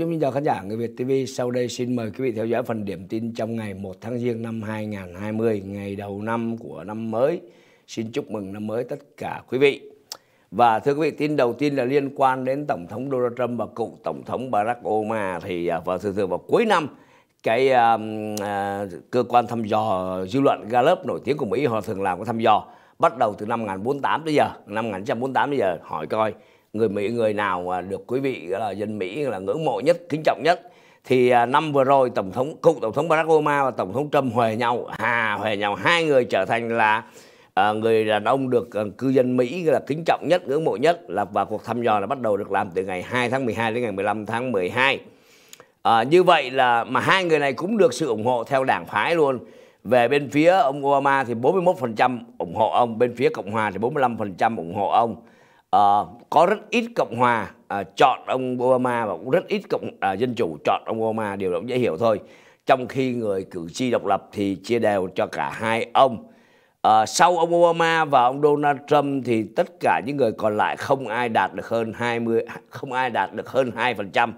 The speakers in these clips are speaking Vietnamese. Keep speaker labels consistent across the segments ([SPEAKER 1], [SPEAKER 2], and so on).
[SPEAKER 1] chúng nhân giờ khán giả Người Việt TV. Sau đây xin mời quý vị theo dõi phần điểm tin trong ngày 1 tháng Giêng năm 2020, ngày đầu năm của năm mới. Xin chúc mừng năm mới tất cả quý vị. Và thưa quý vị, tin đầu tiên là liên quan đến Tổng thống Donald Trump và cựu Tổng thống Barack Obama thì à, vào thường thường vào cuối năm cái uh, uh, cơ quan thăm dò dư luận Gallup nổi tiếng của Mỹ họ thường làm cái thăm dò bắt đầu từ năm 1948 tới giờ, năm 1948 tới giờ hỏi coi người Mỹ người nào được quý vị là dân Mỹ là ngưỡng mộ nhất kính trọng nhất thì à, năm vừa rồi tổng thống cựu tổng thống Barack Obama và tổng thống Trump huề nhau hà huề nhau hai người trở thành là à, người đàn ông được à, cư dân Mỹ là kính trọng nhất, ngưỡng mộ nhất là và cuộc thăm dò là bắt đầu được làm từ ngày 2 tháng 12 đến ngày 15 tháng 12. À, như vậy là mà hai người này cũng được sự ủng hộ theo đảng phái luôn. Về bên phía ông Obama thì 41% ủng hộ ông, bên phía Cộng hòa thì 45% ủng hộ ông uh, có rất ít cộng hòa uh, chọn ông Obama và cũng rất ít cộng uh, dân chủ chọn ông Obama điều đó dễ hiểu thôi trong khi người cử tri độc lập thì chia đều cho cả hai ông uh, sau ông Obama và ông Donald Trump thì tất cả những người còn lại không ai đạt được hơn 20 không ai đạt được hơn 2%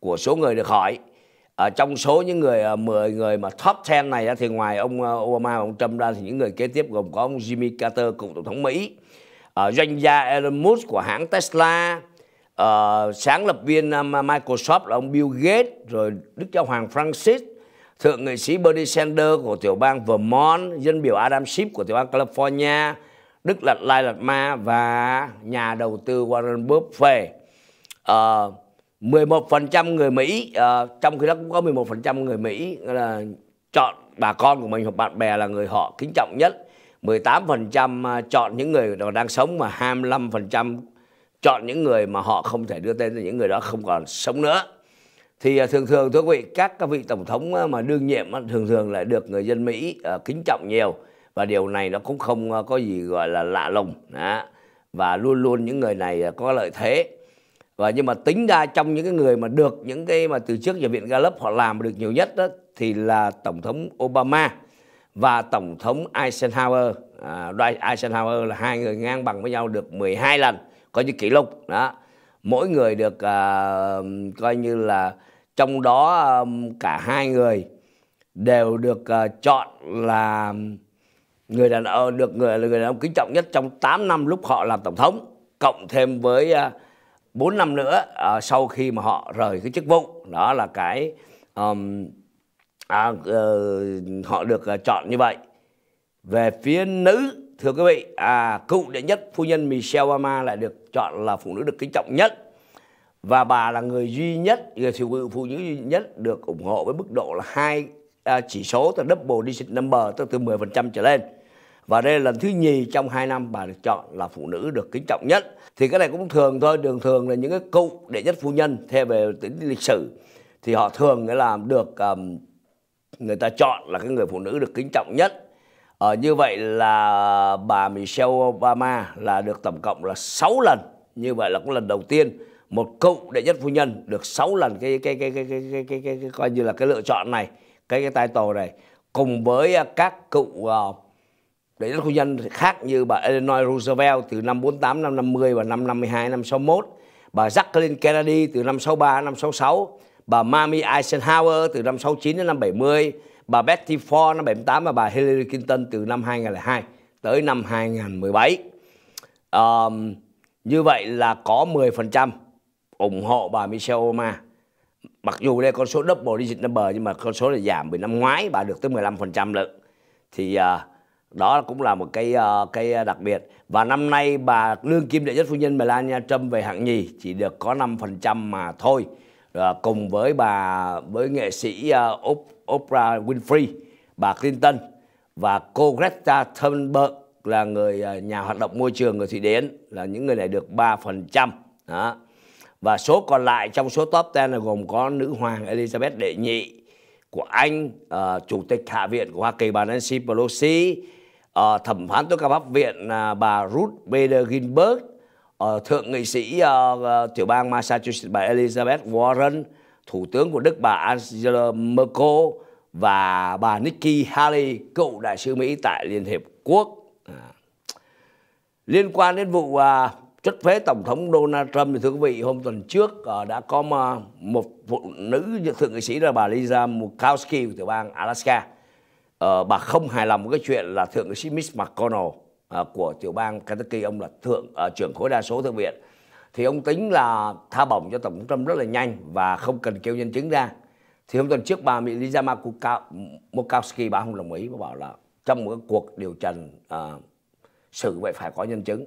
[SPEAKER 1] của số người được hỏi ở trong số những người 10 người mà top 10 này thì ngoài ông Obama và ông Trump ra thì những người kế tiếp gồm có ông Jimmy Carter cựu tổng thống Mỹ Ờ, doanh gia Elon Musk của hãng Tesla, uh, sáng lập viên ờ, Microsoft là ông Bill Gates, rồi Đức Giáo Hoàng Francis, thượng nghị sĩ Bernie Sanders của tiểu bang Vermont, dân biểu Adam Schiff của tiểu bang California, Đức Lạt Lai Lạt Ma và nhà đầu tư Warren Buffett. Uh, 11% người Mỹ, uh, trong khi đó cũng có 11% người Mỹ là chọn bà con của mình hoặc bạn bè là người họ kính trọng nhất 18% à, chọn những người đang sống mà 25% chọn những người mà họ không thể đưa tên những người đó không còn sống nữa thì à, thường thường thưa quý vị các các vị tổng thống à, mà đương nhiệm thường thường lại được người dân Mỹ kính trọng nhiều và điều này nó cũng không có gì gọi là lạ lùng đó. và luôn luôn những người này có lợi thế và nhưng mà tính ra trong những cái người mà được những cái mà từ trước giờ viện Gallup họ làm được nhiều nhất đó thì là tổng thống Obama và Tổng thống Eisenhower à, Dwight Eisenhower là hai người ngang bằng với nhau được 12 lần coi như kỷ lục đó mỗi người được à, coi như là trong đó cả hai người đều được à, chọn là người đàn ông được người là người đàn ông kính trọng nhất trong 8 năm lúc họ làm tổng thống cộng thêm với à, 4 năm nữa à, sau khi mà họ rời cái chức vụ đó là cái um, à, uh, họ được uh, chọn như vậy về phía nữ thưa quý vị à, cựu đệ nhất phu nhân Michelle Obama lại được chọn là phụ nữ được kính trọng nhất và bà là người duy nhất người phụ, phụ nữ duy nhất được ủng hộ với mức độ là hai à, chỉ số từ double digit number tức từ 10% trở lên và đây là lần thứ nhì trong 2 năm bà được chọn là phụ nữ được kính trọng nhất thì cái này cũng thường thôi đường thường là những cái cựu đệ nhất phu nhân theo về tính lịch sử thì họ thường là được um, người ta chọn là cái người phụ nữ được kính trọng nhất Ờ, như vậy là bà Michelle Obama là được tổng cộng là 6 lần. Như vậy là cũng lần đầu tiên một cựu đệ nhất phu nhân được 6 lần cái cái cái cái cái cái, cái, cái, cái coi như là cái lựa chọn này, cái cái title này cùng với à, các cựu à, đệ nhất phu nhân khác như bà Eleanor Roosevelt từ năm 48 năm 50 và năm 52 năm 61, bà Jacqueline Kennedy từ năm 63 năm 66, bà Mami Eisenhower từ năm 69 đến năm 70, bà Betty Ford năm 78 và bà Hillary Clinton từ năm 2002 tới năm 2017. Um, như vậy là có 10% ủng hộ bà Michelle Obama. Mặc dù đây con số double digit number nhưng mà con số này giảm vì năm ngoái bà được tới 15% lận. Thì uh, đó cũng là một cái uh, cái đặc biệt và năm nay bà đương kim đệ nhất phu nhân Melania Trump về hạng nhì chỉ được có 5% mà thôi. Ờ, cùng với bà với nghệ sĩ ờ, Oprah Winfrey, bà Clinton và cô Greta Thunberg là người ờ, nhà hoạt động môi trường người Thụy Điển là những người này được 3%. Đó. Và số còn lại trong số top 10 là gồm có nữ hoàng Elizabeth đệ nhị của Anh, uh, chủ tịch Hạ viện của Hoa Kỳ bà Nancy Pelosi, uh, thẩm phán tối cao pháp viện uh, bà Ruth Bader Ginsburg, uh, thượng nghị sĩ uh, tiểu bang Massachusetts bà Elizabeth Warren, thủ tướng của Đức bà Angela Merkel và bà Nikki Haley, cựu đại sứ Mỹ tại Liên Hiệp Quốc. À. Liên quan đến vụ uh, chất phế tổng thống Donald Trump thì thưa quý vị hôm tuần trước uh, đã có uh, một phụ nữ thượng nghị sĩ là bà Lisa Murkowski của tiểu bang Alaska. Uh, bà không hài lòng với cái chuyện là thượng nghị sĩ Mitch McConnell À, của tiểu bang Kentucky ông là thượng à, trưởng khối đa số thượng viện thì ông tính là tha bổng cho tổng thống Trump rất là nhanh và không cần kêu nhân chứng ra thì hôm tuần trước bà Mỹ Lisa Murkowski bà không đồng ý và bảo là trong một cuộc điều trần à, xử vậy phải có nhân chứng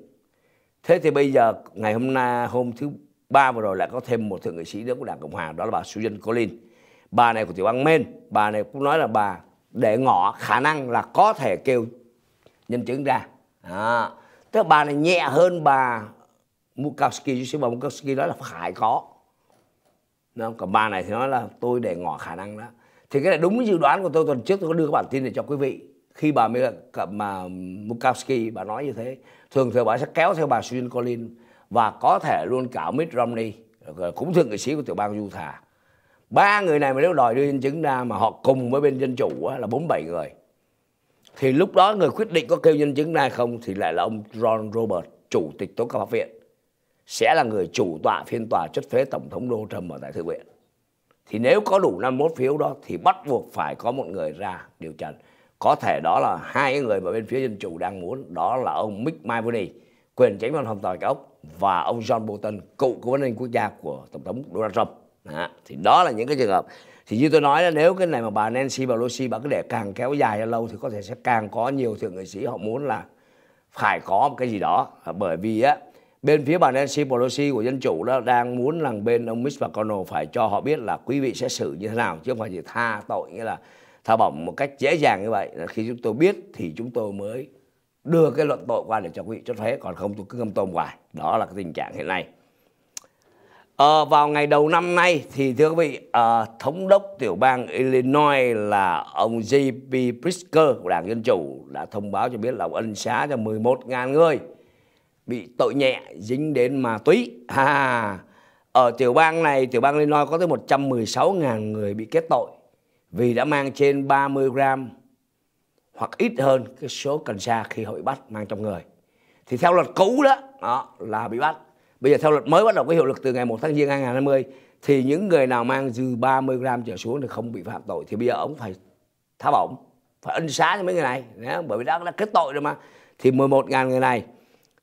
[SPEAKER 1] thế thì bây giờ ngày hôm nay hôm thứ ba vừa rồi lại có thêm một thượng nghị sĩ nữa của đảng cộng hòa đó là bà Susan Collins bà này của tiểu bang Maine bà này cũng nói là bà để ngỏ khả năng là có thể kêu nhân chứng ra đó. tức bà này nhẹ hơn bà Mukowski chứ bà Mukowski đó là phải có đó. còn bà này thì nói là tôi để ngỏ khả năng đó thì cái này đúng với dự đoán của tôi tuần trước tôi có đưa cái bản tin này cho quý vị khi bà mới mà Mukowski bà nói như thế thường thường bà sẽ kéo theo bà Susan Collins và có thể luôn cả Mitt Romney cũng thượng nghị sĩ của tiểu bang Utah ba người này mà nếu đòi đưa nhân chứng ra mà họ cùng với bên dân chủ á, là 47 người thì lúc đó người quyết định có kêu nhân chứng ra không thì lại là ông John Robert chủ tịch tối cao pháp viện sẽ là người chủ tọa phiên tòa chất phế tổng thống Donald Trump ở tại thượng viện thì nếu có đủ 51 phiếu đó thì bắt buộc phải có một người ra điều trần có thể đó là hai người mà bên phía dân chủ đang muốn đó là ông Mick Mulvaney quyền tránh văn phòng tòa cao ốc và ông John Bolton cựu cố vấn an ninh quốc gia của tổng thống Donald Trump đó. thì đó là những cái trường hợp thì như tôi nói là nếu cái này mà bà Nancy Pelosi bà cứ để càng kéo dài ra lâu thì có thể sẽ càng có nhiều thượng nghị sĩ họ muốn là phải có một cái gì đó à, bởi vì á bên phía bà Nancy Pelosi của dân chủ đó đang muốn rằng bên ông Mitch McConnell phải cho họ biết là quý vị sẽ xử như thế nào chứ không phải chỉ tha tội như là tha bổng một cách dễ dàng như vậy là khi chúng tôi biết thì chúng tôi mới đưa cái luận tội qua để cho quý vị cho thuế còn không tôi cứ ngâm tôm hoài đó là cái tình trạng hiện nay À, vào ngày đầu năm nay thì thưa quý vị, à, thống đốc tiểu bang Illinois là ông J.P. Pritzker của Đảng Dân Chủ đã thông báo cho biết là ông ân xá cho 11.000 người bị tội nhẹ dính đến ma túy. À, ở tiểu bang này, tiểu bang Illinois có tới 116.000 người bị kết tội vì đã mang trên 30 gram hoặc ít hơn cái số cần sa khi hội bắt mang trong người. Thì theo luật cũ đó, đó là bị bắt Bây giờ theo luật mới bắt đầu có hiệu lực từ ngày 1 tháng Giêng 2020 thì những người nào mang dư 30 gram trở xuống thì không bị phạm tội thì bây giờ ông phải tháo bổng phải ân xá cho mấy người này nhé, bởi vì đã, đã kết tội rồi mà thì 11.000 người này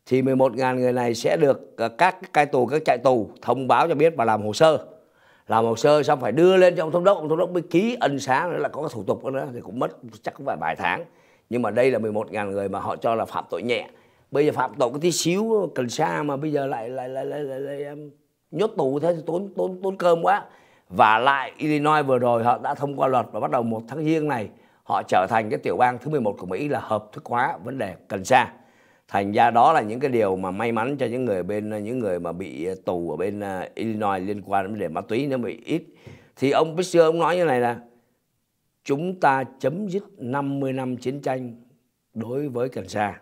[SPEAKER 1] thì 11.000 người này sẽ được ờ, các cai tù các trại tù thông báo cho biết và làm hồ sơ làm hồ sơ xong phải đưa lên cho ông thống đốc ông thống đốc mới ký ân xá nữa là có thủ tục nữa thì cũng mất chắc cũng phải vài tháng nhưng mà đây là 11.000 người mà họ cho là phạm tội nhẹ bây giờ phạm tội có tí xíu cần sa mà bây giờ lại lại lại lại, lại, lại nhốt tù thế thì tốn tốn tốn cơm quá và lại Illinois vừa rồi họ đã thông qua luật và bắt đầu một tháng giêng này họ trở thành cái tiểu bang thứ 11 của Mỹ là hợp thức hóa vấn đề cần sa thành ra đó là những cái điều mà may mắn cho những người bên những người mà bị tù ở bên à, Illinois liên quan đến vấn đề ma túy nó bị ít thì ông xưa ông nói như này là chúng ta chấm dứt 50 năm chiến tranh đối với cần sa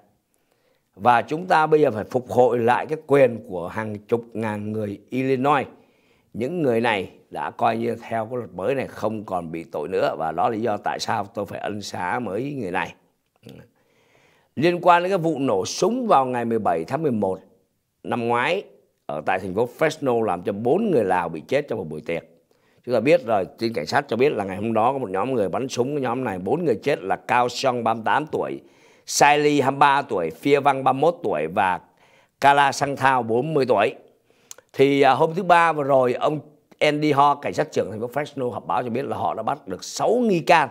[SPEAKER 1] và chúng ta bây giờ phải phục hồi lại cái quyền của hàng chục ngàn người Illinois. Những người này đã coi như theo cái luật mới này không còn bị tội nữa và đó là lý do tại sao tôi phải ân xá mới người này. Liên quan đến cái vụ nổ súng vào ngày 17 tháng 11 năm ngoái ở tại thành phố Fresno làm cho bốn người Lào bị chết trong một buổi tiệc. Chúng ta biết rồi, tin cảnh sát cho biết là ngày hôm đó có một nhóm người bắn súng, cái nhóm này bốn người chết là Cao Song 38 tuổi, Siley 23 tuổi, Phia Văn 31 tuổi và Kala Sang Thao 40 tuổi. Thì à, hôm thứ ba vừa rồi ông Andy Ho, cảnh sát trưởng thành phố Fresno họp báo cho biết là họ đã bắt được 6 nghi can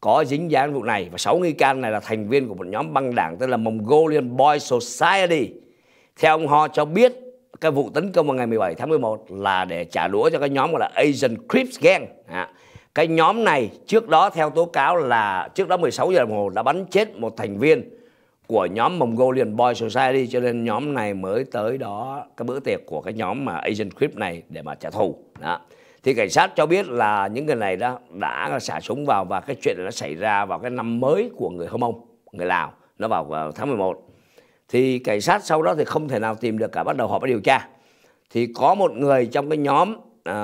[SPEAKER 1] có dính dáng vụ này và 6 nghi can này là thành viên của một nhóm băng đảng tên là Mongolian Boy Society. Theo ông Ho cho biết cái vụ tấn công vào ngày 17 tháng 11 là để trả đũa cho cái nhóm gọi là Asian Crips Gang. Dạ. Cái nhóm này trước đó theo tố cáo là trước đó 16 giờ đồng hồ đã bắn chết một thành viên của nhóm Mongolian Boy Society cho nên nhóm này mới tới đó cái bữa tiệc của cái nhóm mà Asian Crip này để mà trả thù. Đó. Thì cảnh sát cho biết là những người này đó đã xả súng vào và cái chuyện này nó xảy ra vào cái năm mới của người Hơ Mông, người Lào, nó vào tháng 11. Thì cảnh sát sau đó thì không thể nào tìm được cả bắt đầu họ bắt điều tra. Thì có một người trong cái nhóm uh,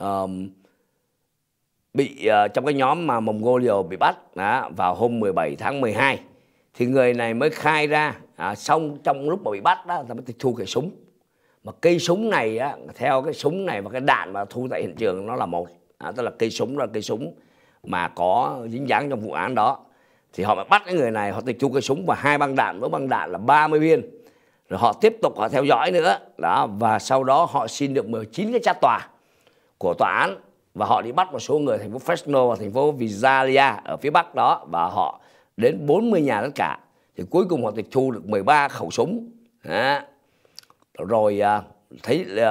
[SPEAKER 1] um, bị uh, trong cái nhóm mà Mongolia bị bắt đó, vào hôm 17 tháng 12 thì người này mới khai ra à, xong trong lúc mà bị bắt đó ta thì thu cái súng mà cây súng này á, theo cái súng này và cái đạn mà thu tại hiện trường nó là một à, tức là cây súng là cây súng mà có dính dáng trong vụ án đó thì họ mới bắt cái người này họ tịch thu cây súng và hai băng đạn với băng đạn là 30 viên rồi họ tiếp tục họ theo dõi nữa đó và sau đó họ xin được 19 cái tra tòa của tòa án và họ đi bắt một số người thành phố Fresno và thành phố Visalia ở phía bắc đó và họ đến 40 nhà tất cả thì cuối cùng họ tịch thu được 13 khẩu súng à. rồi thấy à,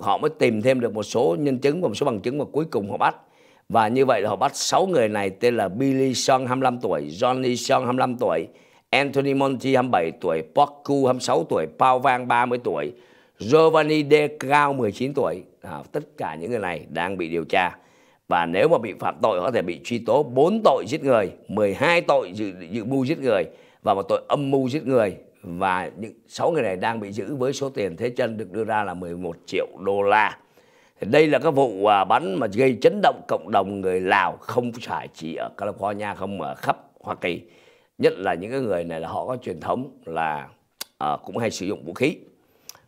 [SPEAKER 1] họ mới tìm thêm được một số nhân chứng và một số bằng chứng và cuối cùng họ bắt và như vậy là họ bắt 6 người này tên là Billy Song 25 tuổi, Johnny Song 25 tuổi, Anthony Monti 27 tuổi, Poku 26 tuổi, Pao Vang 30 tuổi, Giovanni De Cao 19 tuổi. À, tất cả những người này đang bị điều tra. Và nếu mà bị phạm tội có thể bị truy tố 4 tội giết người, 12 tội dự, dự mưu giết người và một tội âm mưu giết người. Và những 6 người này đang bị giữ với số tiền thế chân được đưa ra là 11 triệu đô la. Đây là các vụ à, bắn mà gây chấn động cộng đồng người Lào không phải chỉ ở California không ở khắp Hoa Kỳ. Nhất là những cái người này là họ có truyền thống là uh, cũng hay sử dụng vũ khí.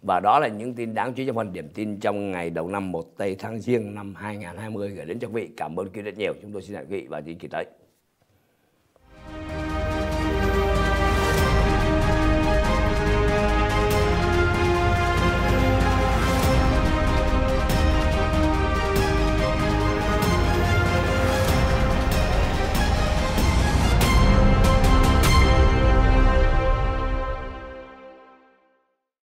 [SPEAKER 1] Và đó là những tin đáng chú ý trong phần điểm tin trong ngày đầu năm 1 Tây tháng Giêng năm 2020 gửi đến cho quý vị. Cảm ơn quý vị rất nhiều. Chúng tôi xin hẹn quý vị vào những kỳ tới.